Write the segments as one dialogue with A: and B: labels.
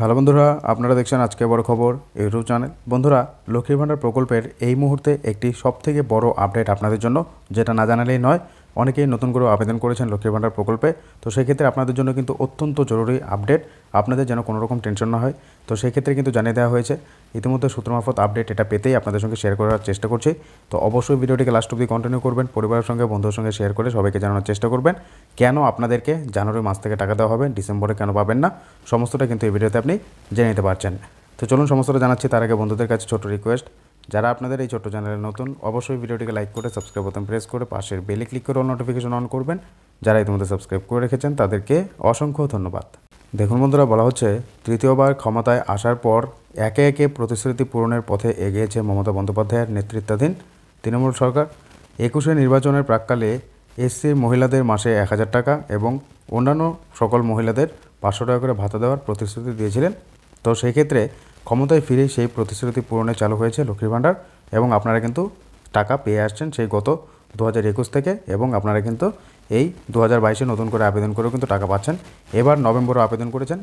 A: hello বন্ধুরা আপনারা দেখছেন আজকে বড় খবর ইউটিউব চ্যানেল বন্ধুরা লক্ষ্মীর ভাণ্ডার প্রকল্পের এই মুহূর্তে একটি সবথেকে বড় আপডেট আপনাদের জন্য যেটা না জানালেই নয় অনেকেই নতুন করে আবেদন করেছেন লক্ষ্মীর ভাণ্ডার প্রকল্পে তো সেক্ষেত্রে আপনাদের জন্য কিন্তু অত্যন্ত জরুরি আপডেট আপনাদের যেন কোনো রকম টেনশন না হয় তো সেক্ষেত্রে কিন্তু জানিয়ে দেওয়া হয়েছে ইতিমধ্যে সূত্র মারফত আপডেট এটা পেতেই আপনাদের সঙ্গে শেয়ার করার চেষ্টা করছি তো অবশ্যই ভিডিওটিকে লাস্ট অব্দি কন্টিনিউ করবেন পরিবারের সঙ্গে বন্ধুর সঙ্গে শেয়ার করে সবাইকে জানানোর চেষ্টা করবেন কেন আপনাদেরকে জানুয়ারি মাস থেকে টাকা দেওয়া হবে ডিসেম্বরে কেন পাবেন না সমস্তটা কিন্তু এই ভিডিওতে আপনি জেনে নিতে পারছেন তো চলুন সমস্তটা জানাচ্ছি তার আগে বন্ধুদের কাছে ছোট রিকোয়েস্ট যারা আপনাদের এই ছোট্ট চ্যানেলে নতুন অবশ্যই ভিডিওটিকে লাইক করে সাবস্ক্রাইব বোতাম প্রেস করে পাশের বেলে ক্লিক করে অল নোটিফিকেশন অন করবেন যারা ইতিমধ্যে সাবস্ক্রাইব করে রেখেছেন তাদেরকে অসংখ্য ধন্যবাদ দেখুন বন্ধুরা বলা হচ্ছে তৃতীয়বার ক্ষমতায় আসার পর একে একে প্রতিশ্রুতি পূরণের পথে এগিয়েছে মমতা বন্দ্যোপাধ্যায়ের নেতৃত্বাধীন তৃণমূল সরকার একুশে নির্বাচনের প্রাককালে এসসি মহিলাদের মাসে এক হাজার টাকা এবং অন্যান্য সকল মহিলাদের পাঁচশো টাকা করে ভাতা দেওয়ার প্রতিশ্রুতি দিয়েছিলেন তো সেই ক্ষেত্রে ক্ষমতায় ফিরেই সেই প্রতিশ্রুতি পূরণে চালু হয়েছে লক্ষ্মীর ভাণ্ডার এবং আপনারা কিন্তু টাকা পেয়ে আসছেন সেই গত দু হাজার একুশ থেকে এবং আপনারা কিন্তু এই দু হাজার বাইশে নতুন করে আবেদন করেও কিন্তু টাকা পাচ্ছেন এবার নভেম্বরও আবেদন করেছেন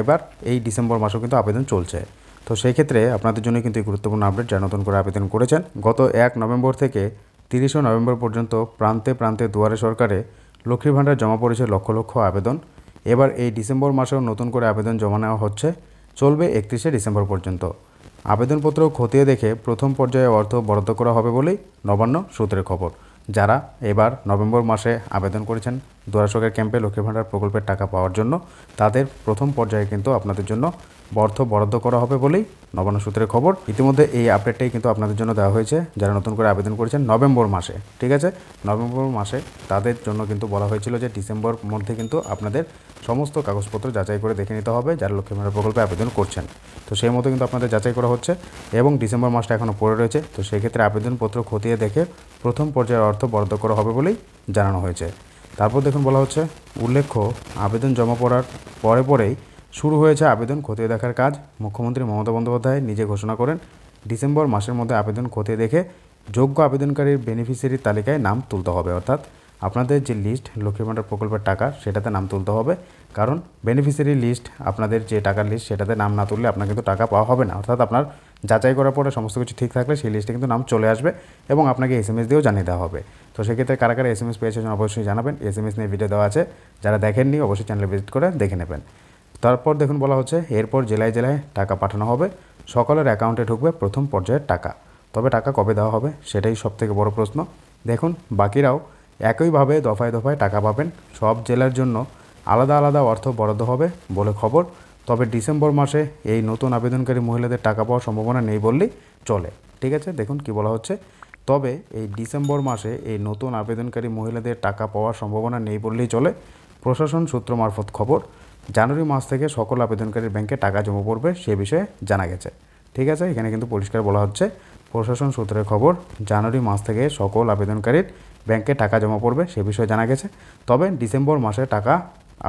A: এবার এই ডিসেম্বর মাসেও কিন্তু আবেদন চলছে তো সেই ক্ষেত্রে আপনাদের জন্য কিন্তু গুরুত্বপূর্ণ আপডেট যা নতুন করে আবেদন করেছেন গত এক নভেম্বর থেকে তিরিশে নভেম্বর পর্যন্ত প্রান্তে প্রান্তে দুয়ারে সরকারে লক্ষ্মীর ভাণ্ডার জমা পড়েছে লক্ষ লক্ষ আবেদন এবার এই ডিসেম্বর মাসেও নতুন করে আবেদন জমা নেওয়া হচ্ছে চলবে একত্রিশে ডিসেম্বর পর্যন্ত আবেদনপত্র খতিয়ে দেখে প্রথম পর্যায়ে অর্থ বরাদ্দ করা হবে বলেই নবান্ন সূত্রের খবর যারা এবার নভেম্বর মাসে আবেদন করেছেন দুয়ারসরকার ক্যাম্পে লক্ষ্মী ভাণ্ডার প্রকল্পের টাকা পাওয়ার জন্য তাদের প্রথম পর্যায়ে কিন্তু আপনাদের জন্য অর্থ বরাদ্দ করা হবে বলেই নবান্ন সূত্রের খবর ইতিমধ্যে এই আপডেটটাই কিন্তু আপনাদের জন্য দেওয়া হয়েছে যারা নতুন করে আবেদন করেছেন নভেম্বর মাসে ঠিক আছে নভেম্বর মাসে তাদের জন্য কিন্তু বলা হয়েছিল যে ডিসেম্বর মধ্যে কিন্তু আপনাদের সমস্ত কাগজপত্র যাচাই করে দেখে নিতে হবে যারা লক্ষ্মীমারা প্রকল্পে আবেদন করছেন তো সেই মতো কিন্তু আপনাদের যাচাই করা হচ্ছে এবং ডিসেম্বর মাসটা এখনও পড়ে রয়েছে তো সেক্ষেত্রে আবেদনপত্র খতিয়ে দেখে প্রথম পর্যায়ের অর্থ বরাদ্দ করা হবে বলেই জানানো হয়েছে তারপর দেখুন বলা হচ্ছে উল্লেখ্য আবেদন জমা পড়ার পরে পরেই শুরু হয়েছে আবেদন খতিয়ে দেখার কাজ মুখ্যমন্ত্রী মমতা বন্দ্যোপাধ্যায় নিজে ঘোষণা করেন ডিসেম্বর মাসের মধ্যে আবেদন খতিয়ে দেখে যোগ্য আবেদনকারীর বেনিফিসিয়ারির তালিকায় নাম তুলতে হবে অর্থাৎ আপনাদের যে লিস্ট লক্ষ্মী ভাণ্ডার প্রকল্পের টাকা সেটাতে নাম তুলতে হবে কারণ বেনিফিসিয়ারি লিস্ট আপনাদের যে টাকার লিস্ট সেটাতে নাম না তুললে আপনার কিন্তু টাকা পাওয়া হবে না অর্থাৎ আপনার যাচাই করার পরে সমস্ত কিছু ঠিক থাকলে সেই লিস্টে কিন্তু নাম চলে আসবে এবং আপনাকে এস এম এস দিয়েও জানিয়ে দেওয়া হবে তো সেক্ষেত্রে কারা কারা এস এম এস পেয়েছেন অবশ্যই জানাবেন এস এম এস নিয়ে ভিডিও দেওয়া আছে যারা দেখেননি অবশ্যই চ্যানেলে ভিজিট করে দেখে নেবেন তারপর দেখুন বলা হচ্ছে এরপর জেলায় জেলায় টাকা পাঠানো হবে সকলের অ্যাকাউন্টে ঢুকবে প্রথম পর্যায়ের টাকা তবে টাকা কবে দেওয়া হবে সেটাই সবথেকে বড় প্রশ্ন দেখুন বাকিরাও একইভাবে দফায় দফায় টাকা পাবেন সব জেলার জন্য আলাদা আলাদা অর্থ বরাদ্দ হবে বলে খবর তবে ডিসেম্বর মাসে এই নতুন আবেদনকারী মহিলাদের টাকা পাওয়ার সম্ভাবনা নেই বললেই চলে ঠিক আছে দেখুন কি বলা হচ্ছে তবে এই ডিসেম্বর মাসে এই নতুন আবেদনকারী মহিলাদের টাকা পাওয়ার সম্ভাবনা নেই বললেই চলে প্রশাসন সূত্র মারফত খবর জানুয়ারি মাস থেকে সকল আবেদনকারীর ব্যাংকে টাকা জমা পড়বে সে বিষয়ে জানা গেছে ঠিক আছে এখানে কিন্তু পরিষ্কার বলা হচ্ছে প্রশাসন সূত্রের খবর জানুয়ারি মাস থেকে সকল আবেদনকারীর ব্যাংকে টাকা জমা পড়বে সে বিষয়ে জানা গেছে তবে ডিসেম্বর মাসে টাকা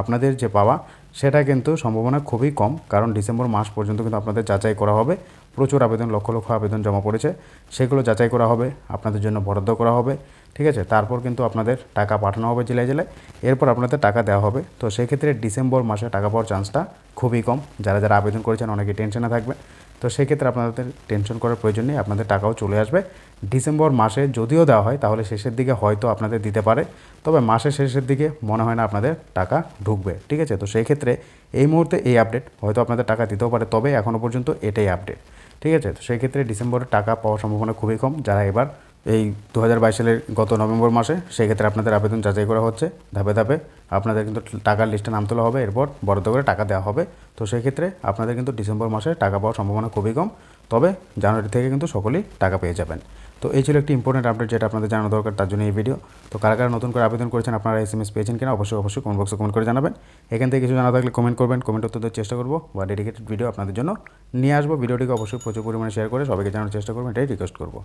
A: আপনাদের যে পাওয়া সেটা কিন্তু সম্ভাবনা খুবই কম কারণ ডিসেম্বর মাস পর্যন্ত কিন্তু আপনাদের যাচাই করা হবে প্রচুর আবেদন লক্ষ লক্ষ আবেদন জমা পড়েছে সেগুলো যাচাই করা হবে আপনাদের জন্য বরাদ্দ করা হবে ঠিক আছে তারপর কিন্তু আপনাদের টাকা পাঠানো হবে জেলায় জেলায় এরপর আপনাদের টাকা দেওয়া হবে তো সেক্ষেত্রে ডিসেম্বর মাসে টাকা পাওয়ার চান্সটা খুবই কম যারা যারা আবেদন করেছেন অনেকে টেনশনে থাকবে তো সেক্ষেত্রে আপনাদের টেনশন করার প্রয়োজন নেই আপনাদের টাকাও চলে আসবে ডিসেম্বর মাসে যদিও দেওয়া হয় তাহলে শেষের দিকে হয়তো আপনাদের দিতে পারে তবে মাসের শেষের দিকে মনে হয় না আপনাদের টাকা ঢুকবে ঠিক আছে তো সেই ক্ষেত্রে এই মুহূর্তে এই আপডেট হয়তো আপনাদের টাকা দিতেও পারে তবে এখনও পর্যন্ত এটাই আপডেট ঠিক আছে তো সেই ক্ষেত্রে ডিসেম্বরে টাকা পাওয়ার সম্ভাবনা খুবই কম যারা এবার এই দু সালের গত নভেম্বর মাসে সেক্ষেত্রে আপনাদের আবেদন যাচাই করা হচ্ছে ধাপে ধাপে আপনাদের কিন্তু টাকার লিস্টে নাম তোলা হবে এরপর বরাদ্দ করে টাকা দেওয়া হবে তো সেক্ষেত্রে আপনাদের কিন্তু ডিসেম্বর মাসে টাকা পাওয়ার সম্ভাবনা খুবই কম তবে জানুয়ারি থেকে কিন্তু সকলেই টাকা পেয়ে যাবেন তো এই ছিল একটি ইম্পর্টেন্ট আপডেট যেটা আপনাদের জানানো দরকার তার জন্য এই ভিডিও তো কারা কারা নতুন করে আবেদন করেছেন আপনারা এস এম এস পেয়েছেন কিনা অবশ্যই অবশ্যই কমেন্ট বক্সে কমেন্ট করে জানাবেন এখান থেকে কিছু জানা থাকলে কমেন্ট করবেন কমেন্ট উত্তর দেওয়ার চেষ্টা করবো বা ডেডিকেটেড ভিডিও আপনাদের জন্য নিয়ে আসবো ভিডিওটিকে অবশ্যই প্রচুর পরিমাণে শেয়ার করে সবাইকে জানানোর চেষ্টা করবেন এটাই রিকোয়েস্ট করবো